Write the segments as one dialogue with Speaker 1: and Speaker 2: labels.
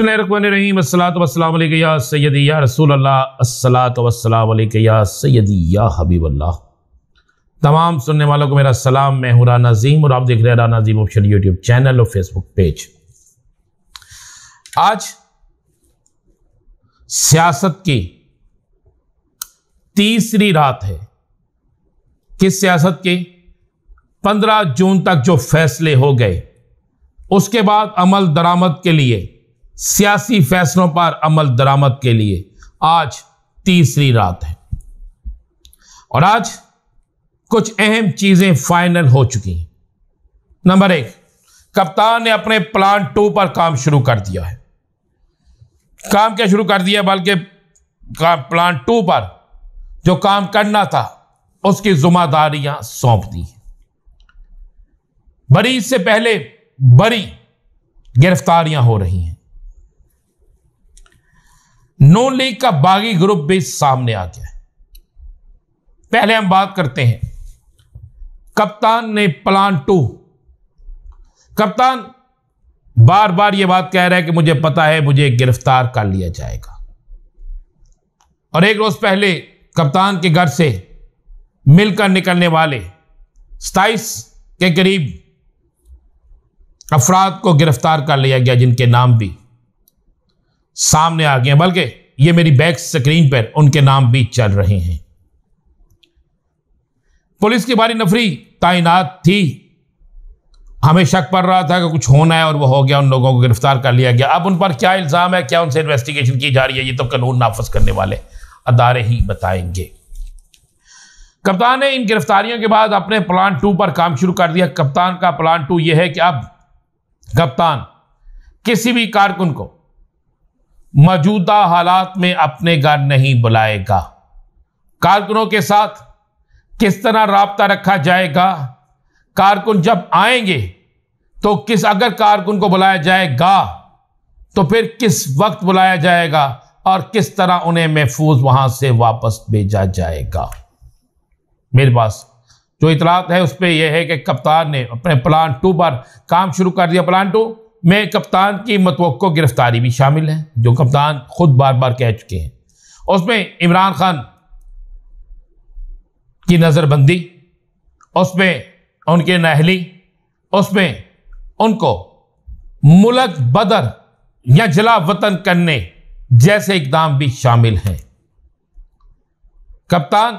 Speaker 1: तमाम सुनने वालों को मेरा सलाम मैं हूँ राना नजीम और आप देख रहे हैं Rana Najeem option YouTube channel और फेसबुक पेज आज सियासत की तीसरी रात है किस सियासत की पंद्रह जून तक जो फैसले हो गए उसके बाद अमल दरामद के लिए सियासी फैसलों पर अमल दरामद के लिए आज तीसरी रात है और आज कुछ अहम चीज़ें फाइनल हो चुकी हैं नंबर एक कप्तान ने अपने प्लान टू पर काम शुरू कर दिया है काम क्या शुरू कर दिया बल्कि प्लान टू पर जो काम करना था उसकी जुम्मेदारियां सौंप दी बरी से पहले बड़ी गिरफ्तारियां हो रही हैं नो लीग का बागी ग्रुप भी सामने आ गया पहले हम बात करते हैं कप्तान ने प्लान टू कप्तान बार बार यह बात कह रहा है कि मुझे पता है मुझे गिरफ्तार कर लिया जाएगा और एक रोज पहले कप्तान के घर से मिलकर निकलने वाले सताइस के करीब अफराद को गिरफ्तार कर लिया गया जिनके नाम भी सामने आ गए बल्कि ये मेरी बैक स्क्रीन पर उनके नाम भी चल रहे हैं पुलिस की बारी नफरी तैनात थी हमें शक पड़ रहा था कि कुछ होना है और वो हो गया उन लोगों को गिरफ्तार कर लिया गया अब उन पर क्या इल्ज़ाम है क्या उनसे इन्वेस्टिगेशन की जा रही है ये तो कानून नाफज करने वाले अदारे ही बताएंगे कप्तान ने इन गिरफ्तारियों के बाद अपने प्लान टू पर काम शुरू कर दिया कप्तान का प्लान टू ये है कि अब कप्तान किसी भी कारकुन को मौजूदा हालात में अपने घर नहीं बुलाएगा कारकुनों के साथ किस तरह रबता रखा जाएगा कारकुन जब आएंगे तो किस अगर कारकुन को बुलाया जाएगा तो फिर किस वक्त बुलाया जाएगा और किस तरह उन्हें महफूज वहां से वापस भेजा जाएगा मेरे पास जो इतलात है उस पर यह है कि कप्तान ने अपने प्लान टू पर काम शुरू कर दिया प्लान टू में कप्तान की मतवक़ गिरफ्तारी भी शामिल है जो कप्तान खुद बार बार कह चुके हैं उसमें इमरान खान की नज़रबंदी उसमें उनके नहली उसमें उनको मुलक बदर या जला वतन करने जैसे इकदाम भी शामिल हैं कप्तान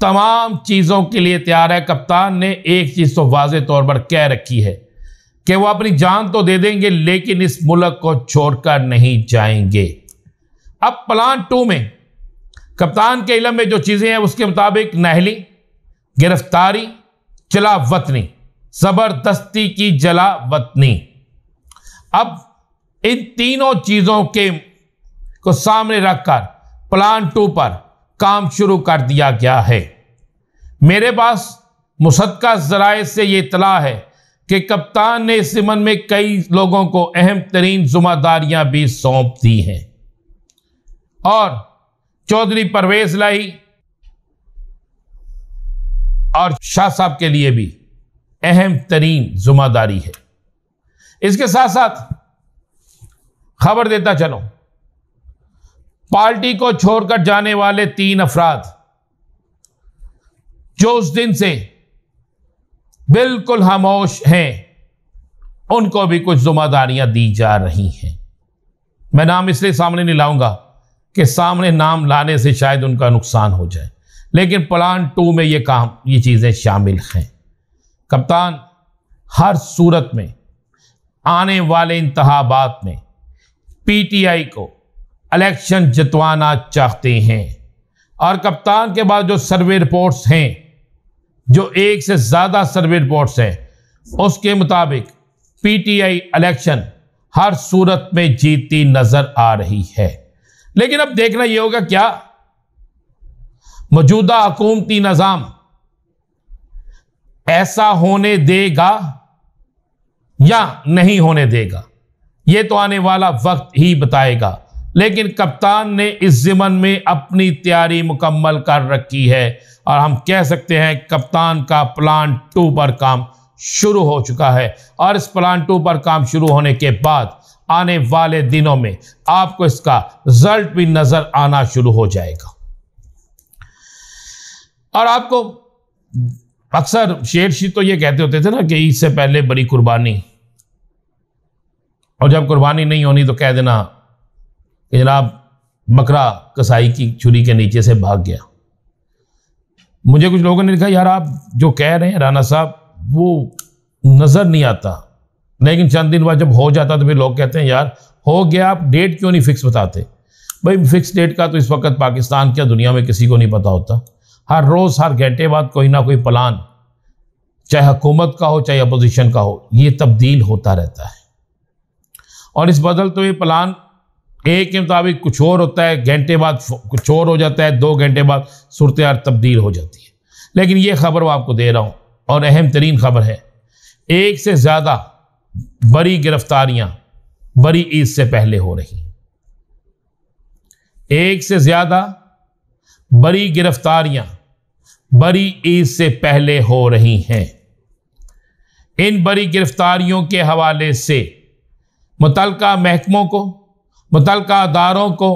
Speaker 1: तमाम चीज़ों के लिए तैयार है कप्तान ने एक चीज़ तो वाज तौर पर कह रखी है कि वो अपनी जान तो दे देंगे लेकिन इस मुल्क को छोड़कर नहीं जाएंगे अब प्लान टू में कप्तान के इलम में जो चीज़ें हैं उसके मुताबिक नहली गिरफ्तारी चला वतनी ज़बरदस्ती की जला वतनी अब इन तीनों चीज़ों के को सामने रखकर प्लान टू पर काम शुरू कर दिया गया है मेरे पास मुसदका जराए से ये इतला है कि कप्तान ने इस जिमन में कई लोगों को अहम तरीन जुम्मेदारियां भी सौंप दी हैं और चौधरी परवेज लाई और शाह साहब के लिए भी अहम तरीन जुम्मेदारी है इसके साथ साथ खबर देता चलो पार्टी को छोड़कर जाने वाले तीन अफराद जो उस दिन से बिल्कुल खामोश हैं उनको भी कुछ जुम्मेदारियाँ दी जा रही हैं मैं नाम इसलिए सामने नहीं लाऊंगा कि सामने नाम लाने से शायद उनका नुकसान हो जाए लेकिन प्लान टू में ये काम ये चीज़ें शामिल हैं कप्तान हर सूरत में आने वाले इंतबात में पीटीआई को इलेक्शन जितवाना चाहते हैं और कप्तान के बाद जो सर्वे रिपोर्ट्स हैं जो एक से ज़्यादा सर्वे रिपोर्ट्स है उसके मुताबिक पीटीआई इलेक्शन हर सूरत में जीतती नज़र आ रही है लेकिन अब देखना यह होगा क्या मौजूदा हकूमती निज़ाम ऐसा होने देगा या नहीं होने देगा यह तो आने वाला वक्त ही बताएगा लेकिन कप्तान ने इस ज़िमन में अपनी तैयारी मुकम्मल कर रखी है और हम कह सकते हैं कप्तान का प्लान टू पर काम शुरू हो चुका है और इस प्लान टू पर काम शुरू होने के बाद आने वाले दिनों में आपको इसका रिजल्ट भी नज़र आना शुरू हो जाएगा और आपको अक्सर शेर शी तो ये कहते होते थे ना कि ईद से पहले बड़ी कुर्बानी और जब कुर्बानी नहीं होनी तो कह देना कि जनाब बकरा कसाई की छुरी के नीचे से भाग गया मुझे कुछ लोगों ने लिखा यार आप जो कह रहे हैं राना साहब वो नज़र नहीं आता लेकिन चंद दिन बाद जब हो जाता तो फिर लोग कहते हैं यार हो गया आप डेट क्यों नहीं फिक्स बताते भाई फिक्स डेट का तो इस वक्त पाकिस्तान क्या दुनिया में किसी को नहीं पता होता हर रोज़ हर घंटे बाद कोई ना कोई प्लान चाहे हुकूमत का हो चाहे अपोजिशन का हो ये तब्दील होता रहता है और इस बदल तो ये प्लान ए के मुताबिक कुछ और होता है घंटे बाद कुछ और हो जाता है दो घंटे बाद सूरत तब्दील हो जाती है लेकिन ये खबर मैं आपको दे रहा हूँ और अहम तरीन खबर है एक से ज़्यादा बड़ी गिरफ्तारियाँ बड़ी ईद से पहले हो रही एक से ज़्यादा बड़ी गिरफ्तारियाँ बड़ी ईद से पहले हो रही हैं इन बड़ी गिरफ्तारियों के हवाले से मुतल महकमों को मुतल अदारों को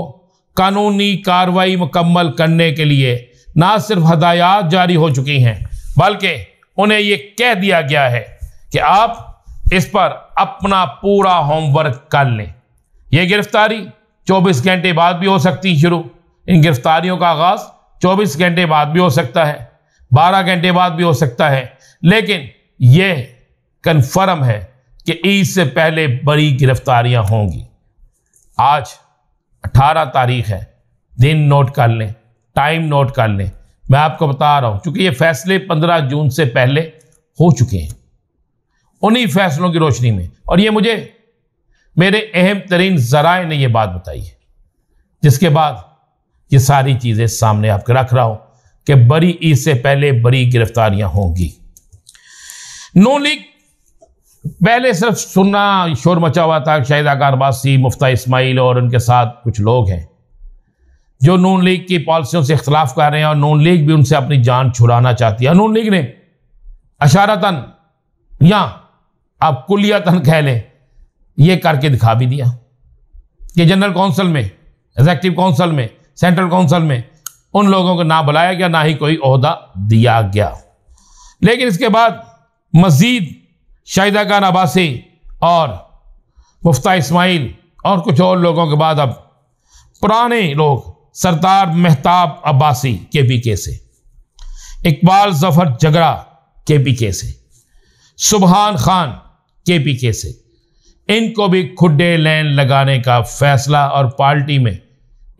Speaker 1: कानूनी कार्रवाई मुकम्मल करने के लिए ना सिर्फ हदायत जारी हो चुकी हैं बल्कि उन्हें ये कह दिया गया है कि आप इस पर अपना पूरा होमवर्क कर लें यह गिरफ्तारी 24 घंटे बाद भी हो सकती शुरू इन गिरफ्तारियों का आगाज़ 24 घंटे बाद भी हो सकता है 12 घंटे बाद भी हो सकता है लेकिन यह कन्फर्म है कि ईद से पहले बड़ी गिरफ्तारियां होंगी आज 18 तारीख है दिन नोट कर लें टाइम नोट कर लें मैं आपको बता रहा हूं क्योंकि ये फैसले 15 जून से पहले हो चुके हैं उन्हीं फैसलों की रोशनी में और ये मुझे मेरे अहम तरीन जराए ने यह बात बताई है जिसके बाद ये सारी चीज़ें सामने आपके रख रहा हूं कि बड़ी ईद से पहले बड़ी गिरफ्तारियां होंगी नो लीग पहले सिर्फ सुनना शोर मचा हुआ था शाहिद आकार मुफ्ता इस्माइल और उनके साथ कुछ लोग हैं जो नून लीग की पॉलिसियों से इख्तलाफ कर रहे हैं और नून लीग भी उनसे अपनी जान छुड़ाना चाहती है नून लीग ने अशारतन या आप कुलियातन कह लें यह करके दिखा भी दिया कि जनरल काउंसिल में एग्जेक्टिव काउंसिल में सेंट्रल काउंसिल में उन लोगों को ना बुलाया गया ना ही कोई अहदा दिया गया लेकिन इसके बाद मजीद शाहिदा खान अबासी और मुफ्ता इस्माइल और कुछ और लोगों के बाद अब पुराने लोग सरदार मेहताब अब्बासी के पी के से इकबाल जफर जगरा के पी के से सुबहान खान के पी के से इनको भी खुडे लैन लगाने का फैसला और पार्टी में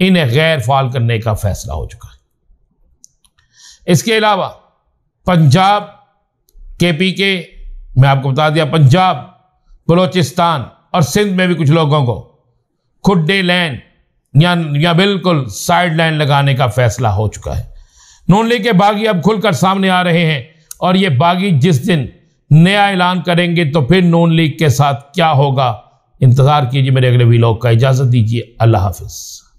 Speaker 1: इन्हें गैर फाल करने का फैसला हो चुका है इसके अलावा पंजाब के पी के मैं आपको बता दिया पंजाब बलोचिस्तान और सिंध में भी कुछ लोगों को खुडे लैंड या या बिल्कुल साइड लाइन लगाने का फैसला हो चुका है नून लीग के बागी अब खुलकर सामने आ रहे हैं और ये बागी जिस दिन नया ऐलान करेंगे तो फिर नून लीग के साथ क्या होगा इंतज़ार कीजिए मेरे अगले वीलॉग का इजाज़त दीजिए अल्लाह हाफिज़